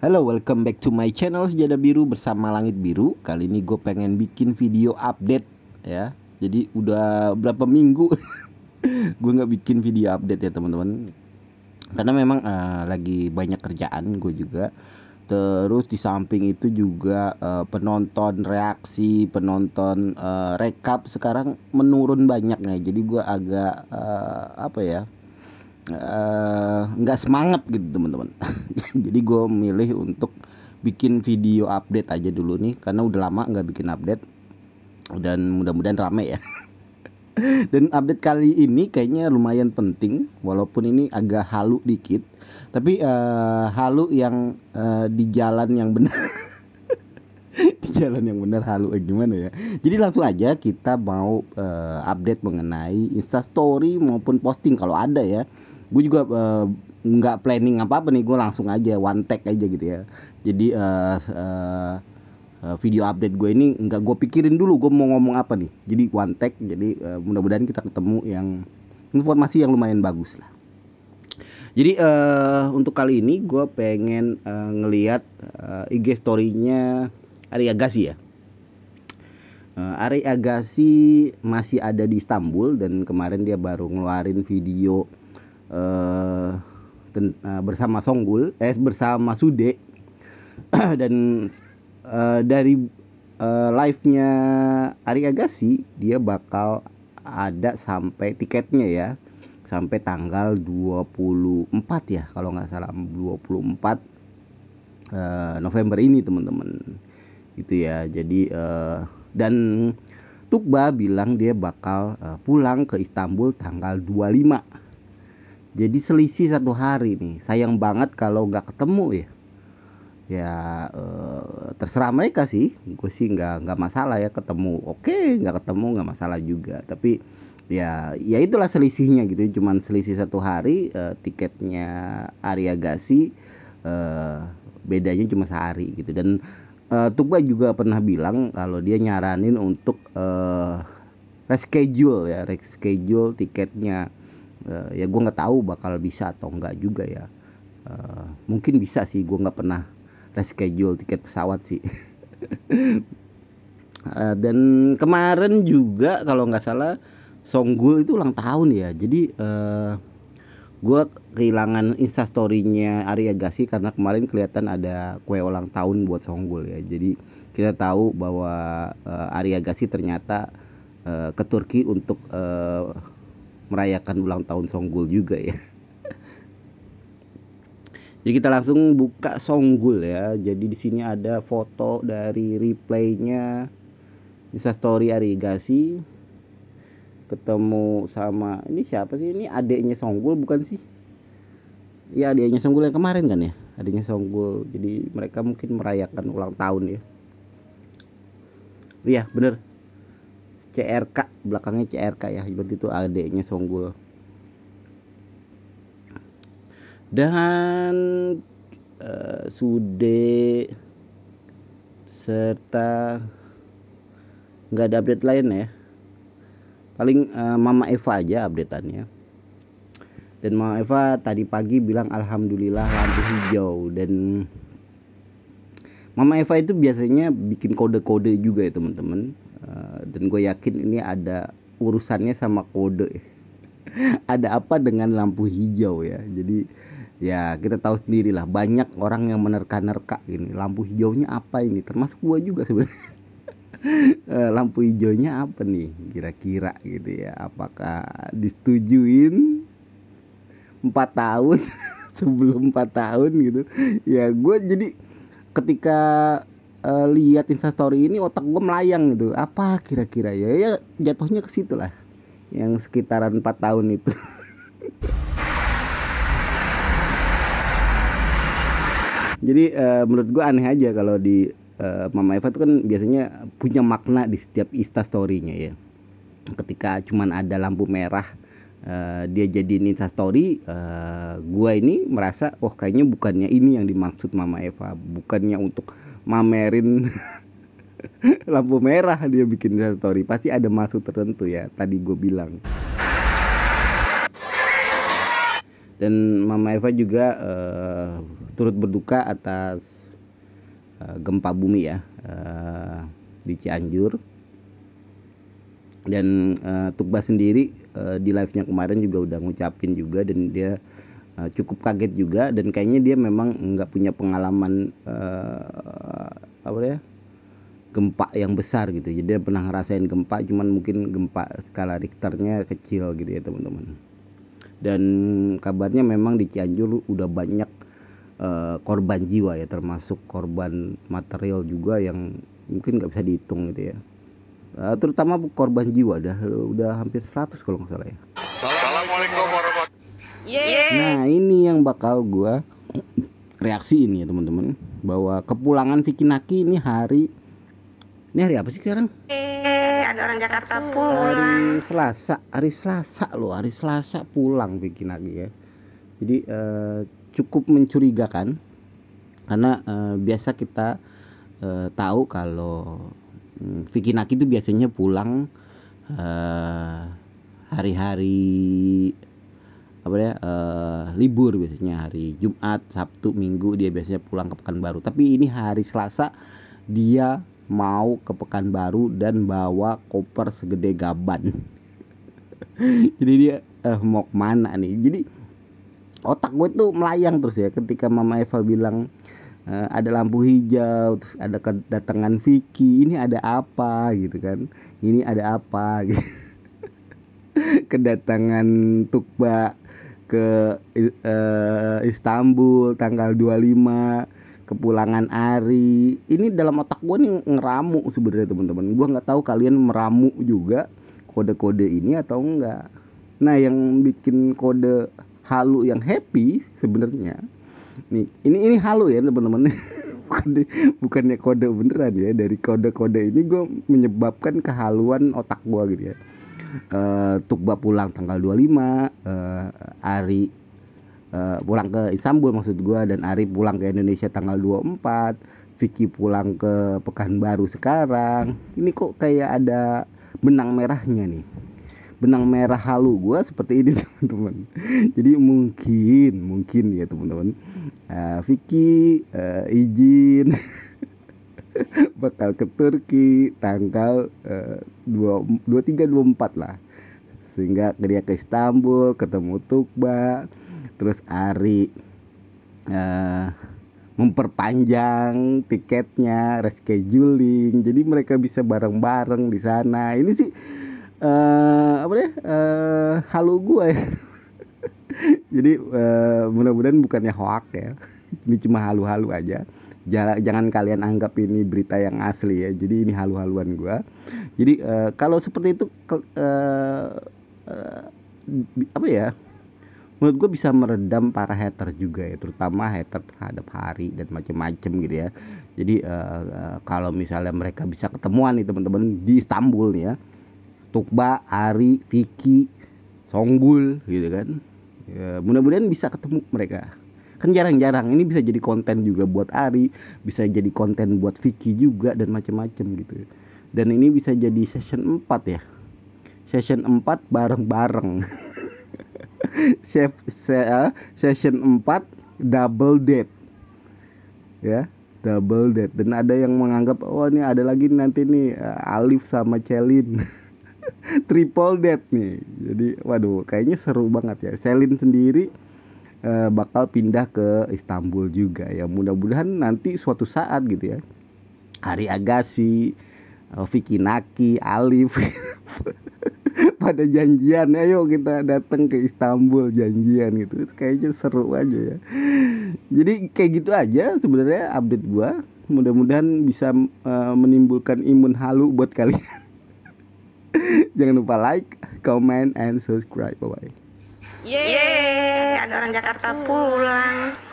Halo, welcome back to my channel Sejada Biru bersama Langit Biru. Kali ini gue pengen bikin video update ya. Jadi udah berapa minggu gue nggak bikin video update ya teman-teman. Karena memang uh, lagi banyak kerjaan gue juga. Terus di samping itu juga uh, penonton reaksi, penonton uh, rekap sekarang menurun banyak nih. Jadi gue agak uh, apa ya? Eh, nggak uh, semangat gitu teman-teman jadi gue milih untuk bikin video update aja dulu nih karena udah lama nggak bikin update dan mudah-mudahan rame ya dan update kali ini kayaknya lumayan penting walaupun ini agak halu dikit tapi uh, halu yang uh, di jalan yang benar di jalan yang benar halu eh, gimana ya jadi langsung aja kita mau uh, update mengenai instastory maupun posting kalau ada ya gue juga eh, nggak uh, planning apa apa nih gue langsung aja one take aja gitu ya jadi uh, uh, video update gue ini nggak gue pikirin dulu gue mau ngomong apa nih jadi one take jadi uh, mudah-mudahan kita ketemu yang informasi yang lumayan bagus lah jadi uh, untuk kali ini gue pengen uh, ngelihat uh, IG story-nya Ari Agassi ya uh, Ari Agassi masih ada di Istanbul dan kemarin dia baru ngeluarin video ten, eh, uh, eh, bersama Songgul, eh bersama Sude dan uh, dari uh, live-nya Ari Agassi dia bakal ada sampai tiketnya ya sampai tanggal 24 ya kalau nggak salah 24 uh, November ini teman-teman gitu ya jadi uh, dan Tukba bilang dia bakal uh, pulang ke Istanbul tanggal 25 jadi selisih satu hari nih sayang banget kalau nggak ketemu ya ya eh, terserah mereka sih gue sih nggak nggak masalah ya ketemu oke nggak ketemu nggak masalah juga tapi ya ya itulah selisihnya gitu cuman selisih satu hari eh, tiketnya Arya Gasi eh, bedanya cuma sehari gitu dan eh, Tukba juga pernah bilang kalau dia nyaranin untuk eh, reschedule ya reschedule tiketnya uh, ya gue nggak tahu bakal bisa atau enggak juga ya uh, mungkin bisa sih gue nggak pernah reschedule tiket pesawat sih uh, dan kemarin juga kalau nggak salah Songgul itu ulang tahun ya jadi uh, gue kehilangan instastorynya Arya Gasi karena kemarin kelihatan ada kue ulang tahun buat Songgul ya jadi kita tahu bahwa uh, Arya Gasi ternyata uh, ke Turki untuk uh, merayakan ulang tahun Songgul juga ya. Jadi kita langsung buka Songgul ya. Jadi di sini ada foto dari replaynya Insta Story Arigasi ketemu sama ini siapa sih ini adiknya Songgul bukan sih? Iya adiknya Songgul yang kemarin kan ya adiknya Songgul jadi mereka mungkin merayakan ulang tahun ya iya bener CRK belakangnya CRK ya berarti itu adiknya Songgul dan uh, Sude serta nggak ada update lain ya paling uh, Mama Eva aja updateannya dan Mama Eva tadi pagi bilang alhamdulillah lampu hijau dan Mama Eva itu biasanya bikin kode-kode juga ya teman-teman dan gue yakin ini ada urusannya sama kode ada apa dengan lampu hijau ya jadi ya kita tahu sendiri lah banyak orang yang menerka-nerka ini lampu hijaunya apa ini termasuk gue juga sebenarnya eh, lampu hijaunya apa nih kira-kira gitu ya apakah disetujuin empat tahun sebelum empat tahun gitu ya gue jadi ketika uh, lihat instastory ini otak gue melayang gitu apa kira-kira ya ya jatuhnya ke situ lah yang sekitaran 4 tahun itu jadi uh, menurut gue aneh aja kalau di uh, Mama Eva itu kan biasanya punya makna di setiap instastorynya ya ketika cuman ada lampu merah Uh, dia Nita instastory uh, gua ini merasa oh kayaknya bukannya ini yang dimaksud Mama Eva bukannya untuk mamerin lampu merah dia bikin story pasti ada maksud tertentu ya tadi gue bilang dan Mama Eva juga uh, turut berduka atas uh, gempa bumi ya uh, di Cianjur dan uh, Tukba sendiri uh, di live-nya kemarin juga udah ngucapin juga dan dia Eh, cukup kaget juga dan kayaknya dia memang nggak punya pengalaman uh, apa ya gempa yang besar gitu jadi dia pernah ngerasain gempa cuman mungkin gempa skala Richternya kecil gitu ya teman-teman dan kabarnya memang di Cianjur udah banyak uh, korban jiwa ya termasuk korban material juga yang mungkin nggak bisa dihitung gitu ya uh, terutama korban jiwa dah udah hampir 100 kalau nggak salah ya Assalamualaikum warahmatullahi Yeah. Nah ini yang bakal gue ini ya teman-teman bahwa kepulangan Vicky Naki ini hari ini hari apa sih sekarang? Eh ada orang Jakarta pulang. Hari Selasa, hari Selasa loh, hari Selasa pulang Vicky Naki ya. Jadi eh, cukup mencurigakan karena eh, biasa kita eh, tahu kalau hmm, Vicky Naki itu biasanya pulang eh, hari-hari apa ya uh, libur biasanya hari Jumat, Sabtu, Minggu dia biasanya pulang ke Pekanbaru. Tapi ini hari Selasa dia mau ke Pekanbaru dan bawa koper segede gaban. Jadi dia uh, mau kemana nih? Jadi otak gue tuh melayang terus ya ketika Mama Eva bilang e, ada lampu hijau, terus ada kedatangan Vicky. Ini ada apa gitu kan? Ini ada apa gitu kedatangan Tukba ke uh, Istanbul tanggal 25 kepulangan Ari ini dalam otak gue nih ngeramu sebenarnya teman-teman gue nggak tahu kalian meramu juga kode-kode ini atau enggak nah yang bikin kode halu yang happy sebenarnya nih ini ini halu ya teman-teman bukannya kode beneran ya dari kode-kode ini gue menyebabkan kehaluan otak gue gitu ya uh, Tukba pulang tanggal 25 uh, eh, Ari uh, pulang ke Istanbul maksud gue dan Ari pulang ke Indonesia tanggal 24 Vicky pulang ke Pekanbaru sekarang ini kok kayak ada benang merahnya nih benang merah halu gue seperti ini teman-teman jadi mungkin mungkin ya teman-teman uh, Vicky uh, izin bakal ke Turki tanggal eh, dua dua tiga dua empat lah sehingga dia ke Istanbul ketemu Tukba terus Ari uh, memperpanjang tiketnya rescheduling jadi mereka bisa bareng-bareng di sana ini sih uh, apa deh ya, uh, halo gue ya jadi uh, mudah-mudahan bukannya hoak ya ini cuma halu-halu aja jangan kalian anggap ini berita yang asli ya jadi ini halu-haluan gue jadi uh, kalau seperti itu uh, uh, apa ya menurut gue bisa meredam para hater juga ya terutama hater terhadap hari dan macam-macam gitu ya jadi uh, uh, kalau misalnya mereka bisa ketemuan nih teman-teman di Istanbul nih ya Tukba, Ari, Vicky, Songgul gitu kan ya, mudah-mudahan bisa ketemu mereka kan jarang-jarang ini bisa jadi konten juga buat Ari bisa jadi konten buat Vicky juga dan macam-macam gitu dan ini bisa jadi session 4 ya session 4 bareng-bareng session 4 double date ya double date dan ada yang menganggap oh ini ada lagi nanti nih eh, Alif sama Celin triple date nih jadi waduh kayaknya seru banget ya Celin sendiri Eh, bakal pindah ke Istanbul juga ya mudah-mudahan nanti suatu saat gitu ya Hari Agassi eh, Vicky Naki, Alif pada janjian ayo kita datang ke Istanbul janjian gitu kayaknya seru aja ya jadi kayak gitu aja sebenarnya update gua mudah-mudahan bisa uh, menimbulkan imun halu buat kalian jangan lupa like comment and subscribe bye bye Yeay, Yeay ada orang Jakarta pulang.